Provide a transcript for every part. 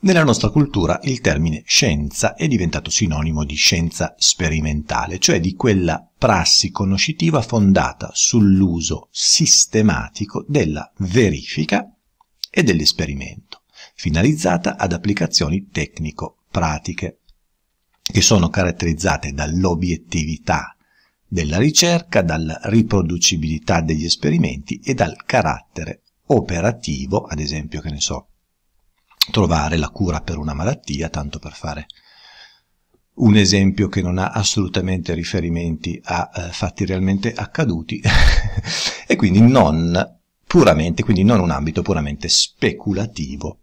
Nella nostra cultura il termine scienza è diventato sinonimo di scienza sperimentale, cioè di quella prassi conoscitiva fondata sull'uso sistematico della verifica e dell'esperimento, finalizzata ad applicazioni tecnico-pratiche, che sono caratterizzate dall'obiettività della ricerca, dalla riproducibilità degli esperimenti e dal carattere operativo, ad esempio, che ne so, trovare la cura per una malattia, tanto per fare un esempio che non ha assolutamente riferimenti a eh, fatti realmente accaduti e quindi non puramente, quindi non un ambito puramente speculativo,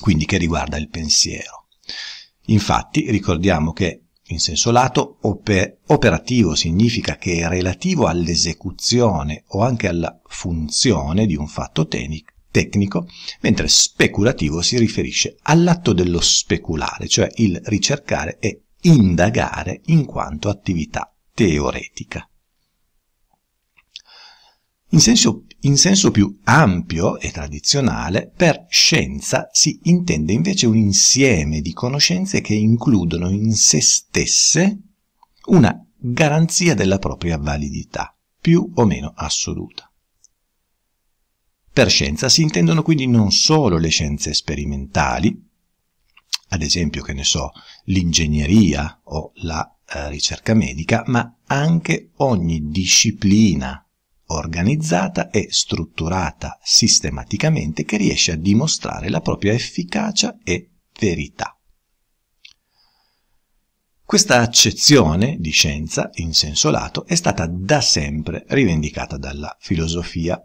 quindi che riguarda il pensiero. Infatti ricordiamo che in senso lato oper operativo significa che è relativo all'esecuzione o anche alla funzione di un fatto tecnico, mentre speculativo si riferisce all'atto dello speculare, cioè il ricercare e indagare in quanto attività teoretica. In senso, in senso, più ampio e tradizionale, per scienza si intende invece un insieme di conoscenze che includono in se stesse una garanzia della propria validità, più o meno assoluta. Per scienza si intendono quindi non solo le scienze sperimentali, ad esempio, che ne so, l'ingegneria o la eh, ricerca medica, ma anche ogni disciplina organizzata e strutturata sistematicamente che riesce a dimostrare la propria efficacia e verità. Questa accezione di scienza in senso lato è stata da sempre rivendicata dalla filosofia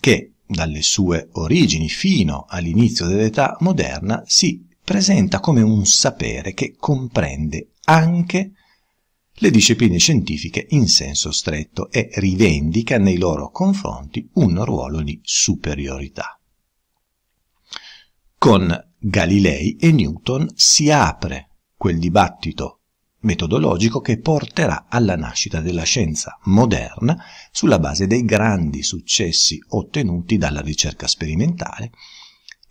che dalle sue origini fino all'inizio dell'età moderna si presenta come un sapere che comprende anche le discipline scientifiche in senso stretto e rivendica nei loro confronti un ruolo di superiorità. Con Galilei e Newton si apre quel dibattito metodologico che porterà alla nascita della scienza moderna sulla base dei grandi successi ottenuti dalla ricerca sperimentale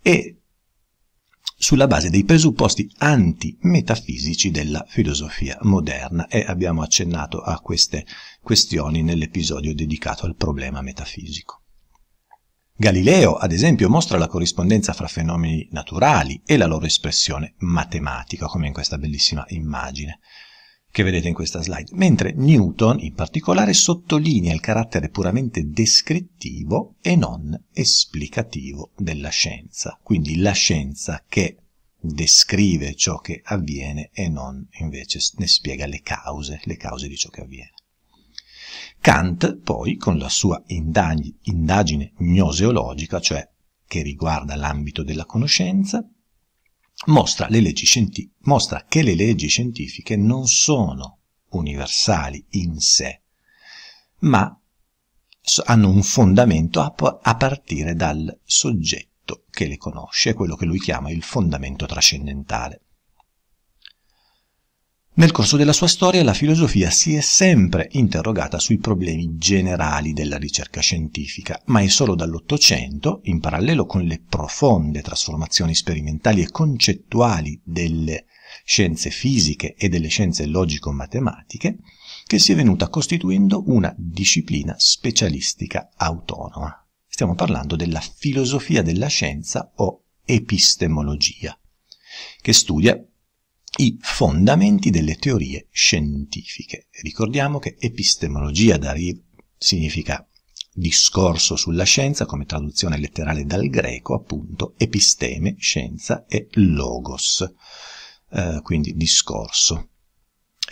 e sulla base dei presupposti antimetafisici della filosofia moderna e abbiamo accennato a queste questioni nell'episodio dedicato al problema metafisico. Galileo, ad esempio, mostra la corrispondenza fra fenomeni naturali e la loro espressione matematica, come in questa bellissima immagine che vedete in questa slide, mentre Newton in particolare sottolinea il carattere puramente descrittivo e non esplicativo della scienza, quindi la scienza che descrive ciò che avviene e non invece ne spiega le cause, le cause di ciò che avviene. Kant poi con la sua indag- indagine gnoseologica, cioè che riguarda l'ambito della conoscenza, mostra, le scienti- mostra che le leggi scientifiche non sono universali in sé, ma hanno un fondamento a, partire dal soggetto che le conosce, quello che lui chiama il fondamento trascendentale. Nel corso della sua storia la filosofia si è sempre interrogata sui problemi generali della ricerca scientifica, ma è solo dall'Ottocento, in parallelo con le profonde trasformazioni sperimentali e concettuali delle scienze fisiche e delle scienze logico-matematiche, che si è venuta costituendo una disciplina specialistica autonoma. Stiamo parlando della filosofia della scienza o epistemologia, che studia i fondamenti delle teorie scientifiche. Ricordiamo che epistemologia da Rive significa discorso sulla scienza, come traduzione letterale dal greco, appunto, episteme, scienza e logos, eh, quindi discorso.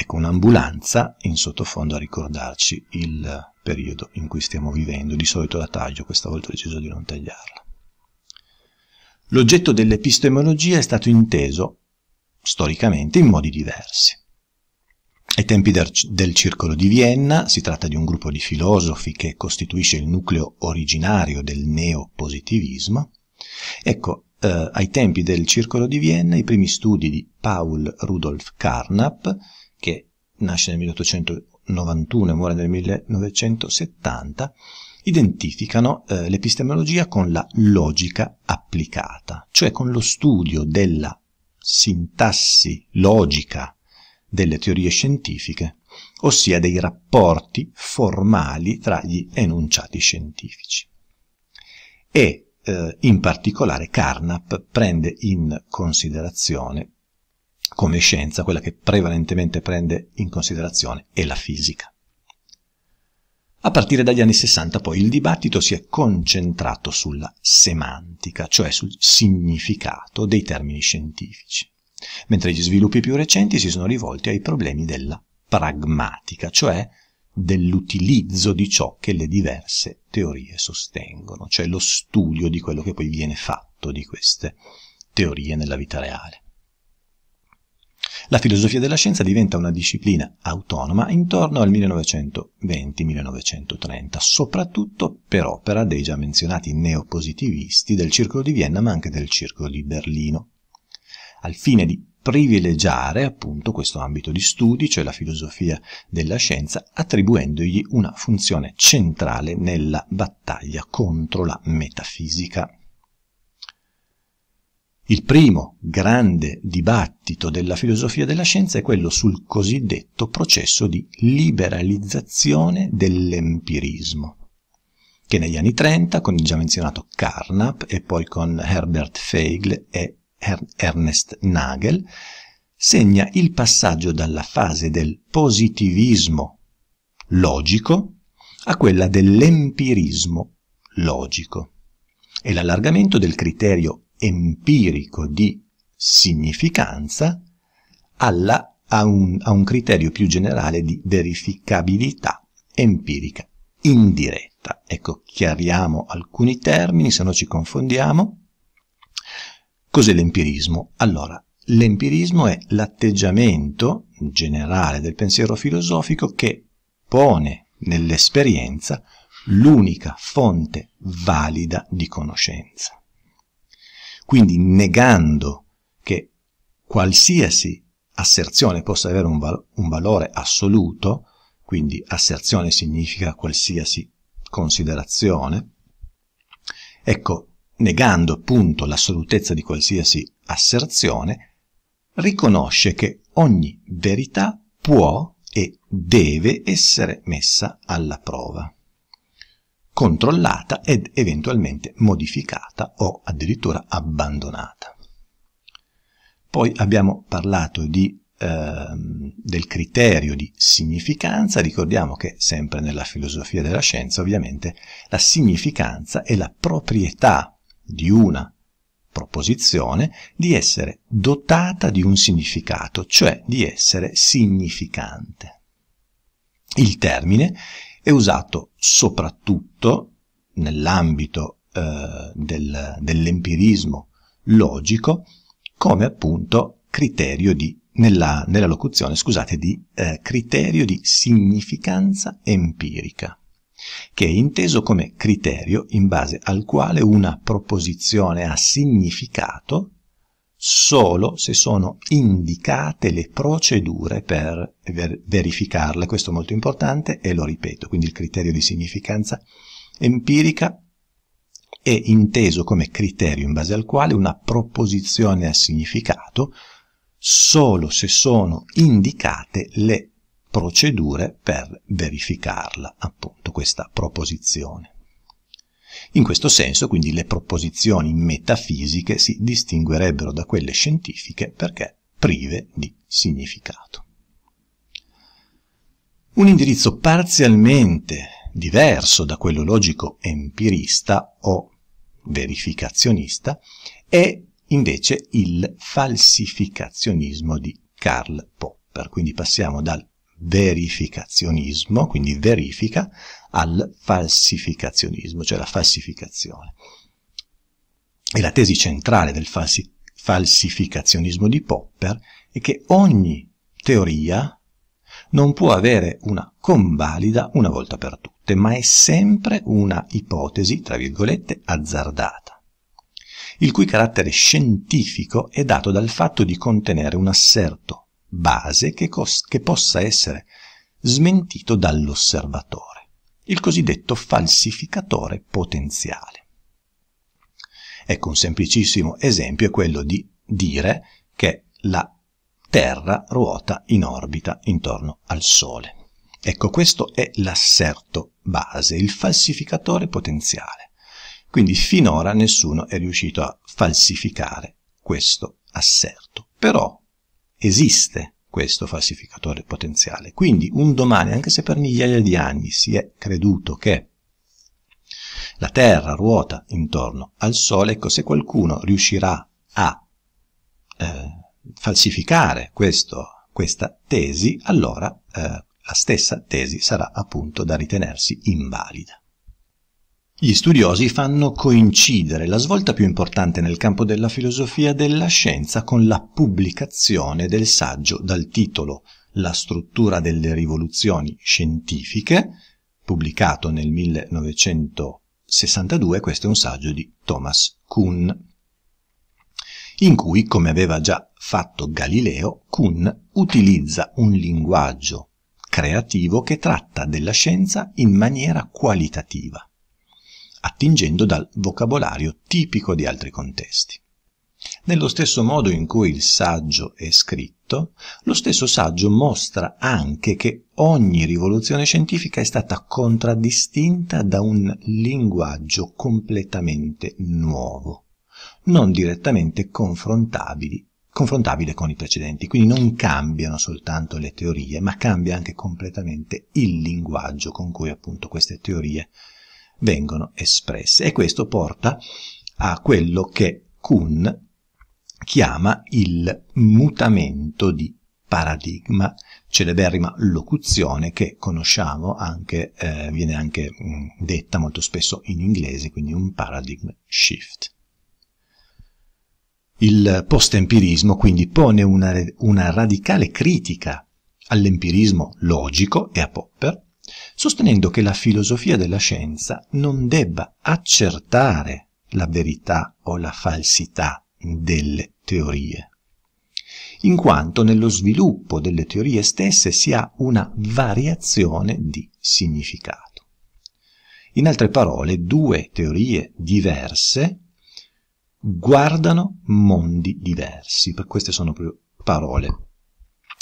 Ecco, un'ambulanza in sottofondo a ricordarci il periodo in cui stiamo vivendo, di solito la taglio, questa volta ho deciso di non tagliarla. L'oggetto dell'epistemologia è stato inteso storicamente in modi diversi. Ai tempi del Circolo di Vienna si tratta di un gruppo di filosofi che costituisce il nucleo originario del neopositivismo. Ecco, eh, ai tempi del Circolo di Vienna i primi studi di Paul Rudolf Carnap, che nasce nel 1891 e muore nel 1970, identificano eh, l'epistemologia con la logica applicata, cioè con lo studio della sintassi logica delle teorie scientifiche, ossia dei rapporti formali tra gli enunciati scientifici. E eh, in particolare Carnap prende in considerazione come scienza quella che prevalentemente prende in considerazione è la fisica. A partire dagli anni 60 poi il dibattito si è concentrato sulla semantica, cioè sul significato dei termini scientifici, mentre gli sviluppi più recenti si sono rivolti ai problemi della pragmatica, cioè dell'utilizzo di ciò che le diverse teorie sostengono, cioè lo studio di quello che poi viene fatto di queste teorie nella vita reale. La filosofia della scienza diventa una disciplina autonoma intorno al 1920-1930, soprattutto per opera dei già menzionati neopositivisti del Circolo di Vienna ma anche del Circolo di Berlino, al fine di privilegiare appunto questo ambito di studi, cioè la filosofia della scienza, attribuendogli una funzione centrale nella battaglia contro la metafisica. Il primo grande dibattito della filosofia della scienza è quello sul cosiddetto processo di liberalizzazione dell'empirismo, che negli anni 30, con il già menzionato Carnap e poi con Herbert Feigl e Ernest Nagel, segna il passaggio dalla fase del positivismo logico a quella dell'empirismo logico e l'allargamento del criterio empirico di significanza alla, a, un, a un criterio più generale di verificabilità empirica indiretta. Ecco, chiariamo alcuni termini, se no ci confondiamo. Cos'è l'empirismo? Allora, l'empirismo è l'atteggiamento generale del pensiero filosofico che pone nell'esperienza l'unica fonte valida di conoscenza. Quindi negando che qualsiasi asserzione possa avere un, val un valore assoluto, quindi asserzione significa qualsiasi considerazione, ecco, negando appunto l'assolutezza di qualsiasi asserzione, riconosce che ogni verità può e deve essere messa alla prova controllata ed eventualmente modificata o addirittura abbandonata. Poi abbiamo parlato di, eh, del criterio di significanza, ricordiamo che sempre nella filosofia della scienza ovviamente la significanza è la proprietà di una proposizione di essere dotata di un significato, cioè di essere significante. Il termine è usato soprattutto nell'ambito eh, del, dell'empirismo logico come appunto criterio di, nella, nella locuzione, scusate, di eh, criterio di significanza empirica, che è inteso come criterio in base al quale una proposizione ha significato solo se sono indicate le procedure per ver verificarle. Questo è molto importante e lo ripeto, quindi il criterio di significanza empirica è inteso come criterio in base al quale una proposizione ha significato solo se sono indicate le procedure per verificarla, appunto, questa proposizione. In questo senso, quindi, le proposizioni metafisiche si distinguerebbero da quelle scientifiche perché prive di significato. Un indirizzo parzialmente diverso da quello logico empirista o verificazionista è invece il falsificazionismo di Karl Popper. Quindi passiamo dal verificazionismo, quindi verifica, al falsificazionismo, cioè la falsificazione. E la tesi centrale del falsi falsificazionismo di Popper è che ogni teoria non può avere una convalida una volta per tutte, ma è sempre una ipotesi, tra virgolette, azzardata, il cui carattere scientifico è dato dal fatto di contenere un asserto base che, cos- che possa essere smentito dall'osservatore, il cosiddetto falsificatore potenziale. Ecco, un semplicissimo esempio è quello di dire che la Terra ruota in orbita intorno al Sole. Ecco, questo è l'asserto base, il falsificatore potenziale. Quindi finora nessuno è riuscito a falsificare questo asserto. Però esiste questo falsificatore potenziale. Quindi un domani, anche se per migliaia di anni si è creduto che la Terra ruota intorno al Sole, ecco, se qualcuno riuscirà a eh, falsificare questo, questa tesi, allora eh, la stessa tesi sarà appunto da ritenersi invalida. Gli studiosi fanno coincidere la svolta più importante nel campo della filosofia della scienza con la pubblicazione del saggio dal titolo La struttura delle rivoluzioni scientifiche, pubblicato nel 1962, questo è un saggio di Thomas Kuhn, in cui, come aveva già fatto Galileo, Kuhn utilizza un linguaggio creativo che tratta della scienza in maniera qualitativa attingendo dal vocabolario tipico di altri contesti. Nello stesso modo in cui il saggio è scritto, lo stesso saggio mostra anche che ogni rivoluzione scientifica è stata contraddistinta da un linguaggio completamente nuovo, non direttamente confrontabile con i precedenti, quindi non cambiano soltanto le teorie, ma cambia anche completamente il linguaggio con cui appunto queste teorie vengono espresse e questo porta a quello che Kuhn chiama il mutamento di paradigma, celeberrima locuzione che conosciamo anche, eh, viene anche mh, mm, detta molto spesso in inglese, quindi un paradigm shift. Il post-empirismo quindi pone una, una radicale critica all'empirismo logico e a Popper, sostenendo che la filosofia della scienza non debba accertare la verità o la falsità delle teorie, in quanto nello sviluppo delle teorie stesse si ha una variazione di significato. In altre parole, due teorie diverse guardano mondi diversi, per queste sono parole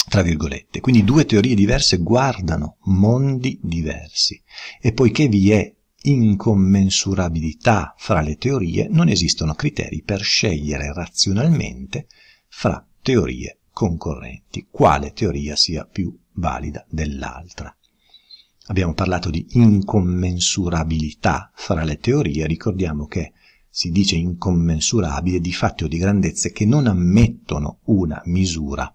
tra virgolette. Quindi due teorie diverse guardano mondi diversi e poiché vi è incommensurabilità fra le teorie, non esistono criteri per scegliere razionalmente fra teorie concorrenti quale teoria sia più valida dell'altra. Abbiamo parlato di incommensurabilità fra le teorie, ricordiamo che si dice incommensurabile di fatti o di grandezze che non ammettono una misura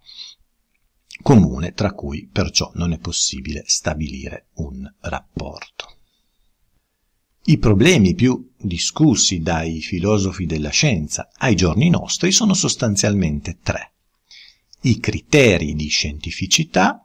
comune tra cui perciò non è possibile stabilire un rapporto. I problemi più discussi dai filosofi della scienza ai giorni nostri sono sostanzialmente tre. I criteri di scientificità,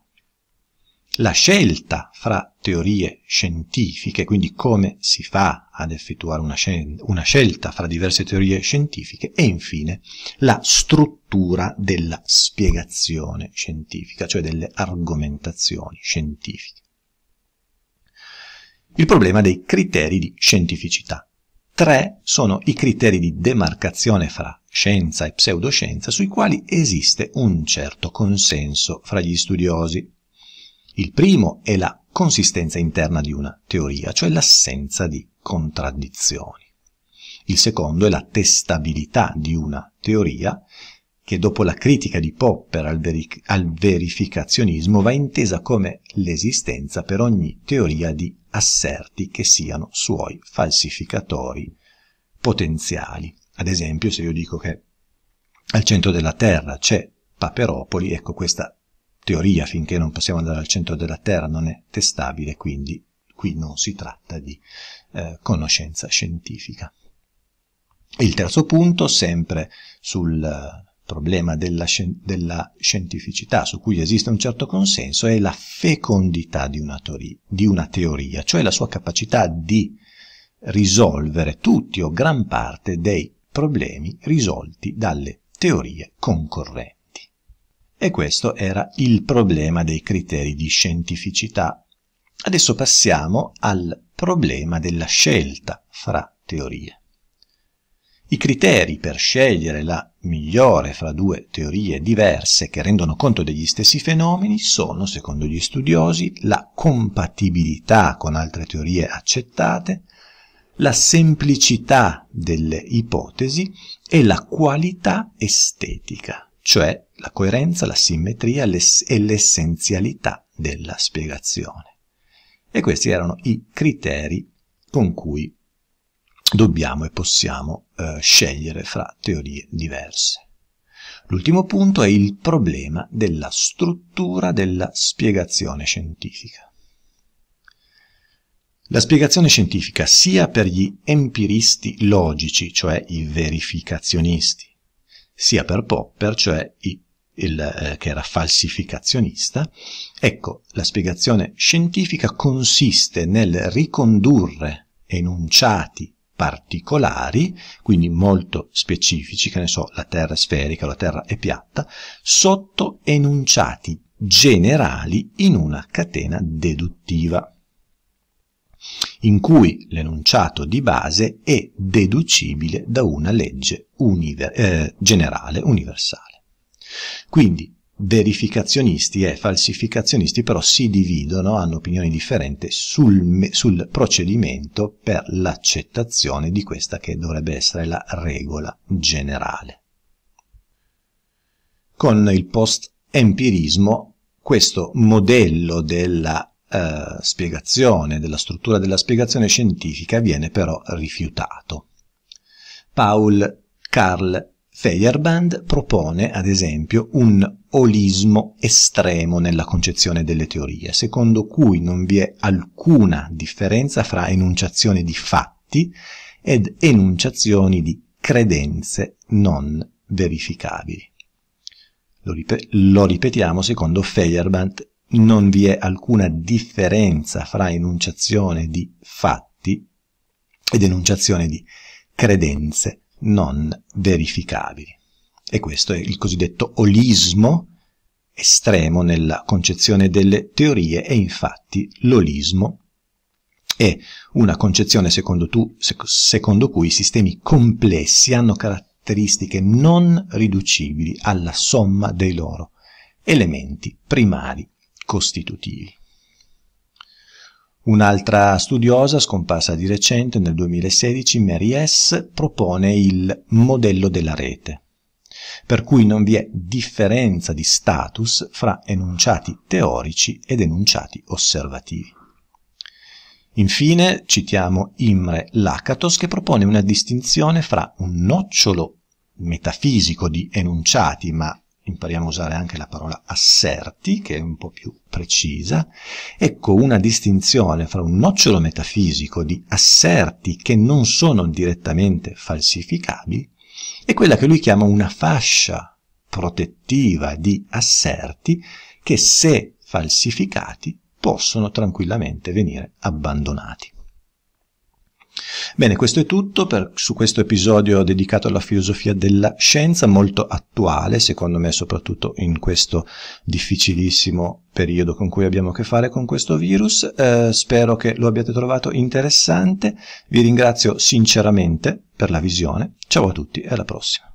la scelta fra teorie scientifiche, quindi come si fa ad effettuare una, scel una, scelta fra diverse teorie scientifiche e infine la struttura della spiegazione scientifica, cioè delle argomentazioni scientifiche. Il problema dei criteri di scientificità. Tre sono i criteri di demarcazione fra scienza e pseudoscienza sui quali esiste un certo consenso fra gli studiosi, il primo è la consistenza interna di una teoria, cioè l'assenza di contraddizioni. Il secondo è la testabilità di una teoria che dopo la critica di Popper al, veri al verificazionismo va intesa come l'esistenza per ogni teoria di asserti che siano suoi falsificatori potenziali. Ad esempio, se io dico che al centro della Terra c'è Paperopoli, ecco questa teoria finché non possiamo andare al centro della Terra non è testabile, quindi qui non si tratta di eh, conoscenza scientifica. Il terzo punto, sempre sul eh, problema della, della, scientificità su cui esiste un certo consenso, è la fecondità di una, di una teoria, cioè la sua capacità di risolvere tutti o gran parte dei problemi risolti dalle teorie concorrenti. E questo era il problema dei criteri di scientificità. Adesso passiamo al problema della scelta fra teorie. I criteri per scegliere la migliore fra due teorie diverse che rendono conto degli stessi fenomeni sono, secondo gli studiosi, la compatibilità con altre teorie accettate, la semplicità delle ipotesi e la qualità estetica cioè la coerenza, la simmetria e l'essenzialità della spiegazione. E questi erano i criteri con cui dobbiamo e possiamo eh, scegliere fra teorie diverse. L'ultimo punto è il problema della struttura della spiegazione scientifica. La spiegazione scientifica sia per gli empiristi logici, cioè i verificazionisti, sia per Popper, cioè i, il, eh, che era falsificazionista. Ecco, la spiegazione scientifica consiste nel ricondurre enunciati particolari, quindi molto specifici, che ne so, la Terra è sferica, la Terra è piatta, sotto enunciati generali in una catena deduttiva in cui l'enunciato di base è deducibile da una legge univer eh, generale universale. Quindi verificazionisti e falsificazionisti però si dividono, hanno opinioni differenti sul, sul procedimento per l'accettazione di questa che dovrebbe essere la regola generale. Con il post-empirismo questo modello della eh, spiegazione, della struttura della spiegazione scientifica viene però rifiutato. Paul Karl Feyerabend propone, ad esempio, un olismo estremo nella concezione delle teorie, secondo cui non vi è alcuna differenza fra enunciazioni di fatti ed enunciazioni di credenze non verificabili. Lo, ripetiamo secondo Feyerabend non vi è alcuna differenza fra enunciazione di fatti ed enunciazione di credenze non verificabili. E questo è il cosiddetto olismo estremo nella concezione delle teorie e infatti l'olismo è una concezione secondo, tu, secondo cui i sistemi complessi hanno caratteristiche non riducibili alla somma dei loro elementi primari costitutivi. Un'altra studiosa, scomparsa di recente nel 2016, Mary S., propone il modello della rete, per cui non vi è differenza di status fra enunciati teorici ed enunciati osservativi. Infine citiamo Imre Lakatos che propone una distinzione fra un nocciolo metafisico di enunciati ma impariamo a usare anche la parola asserti, che è un po' più precisa, ecco una distinzione fra un nocciolo metafisico di asserti che non sono direttamente falsificabili e quella che lui chiama una fascia protettiva di asserti che se falsificati possono tranquillamente venire abbandonati. Bene, questo è tutto per, su questo episodio dedicato alla filosofia della scienza, molto attuale secondo me soprattutto in questo difficilissimo periodo con cui abbiamo a che fare con questo virus. Eh, spero che lo abbiate trovato interessante, vi ringrazio sinceramente per la visione, ciao a tutti e alla prossima.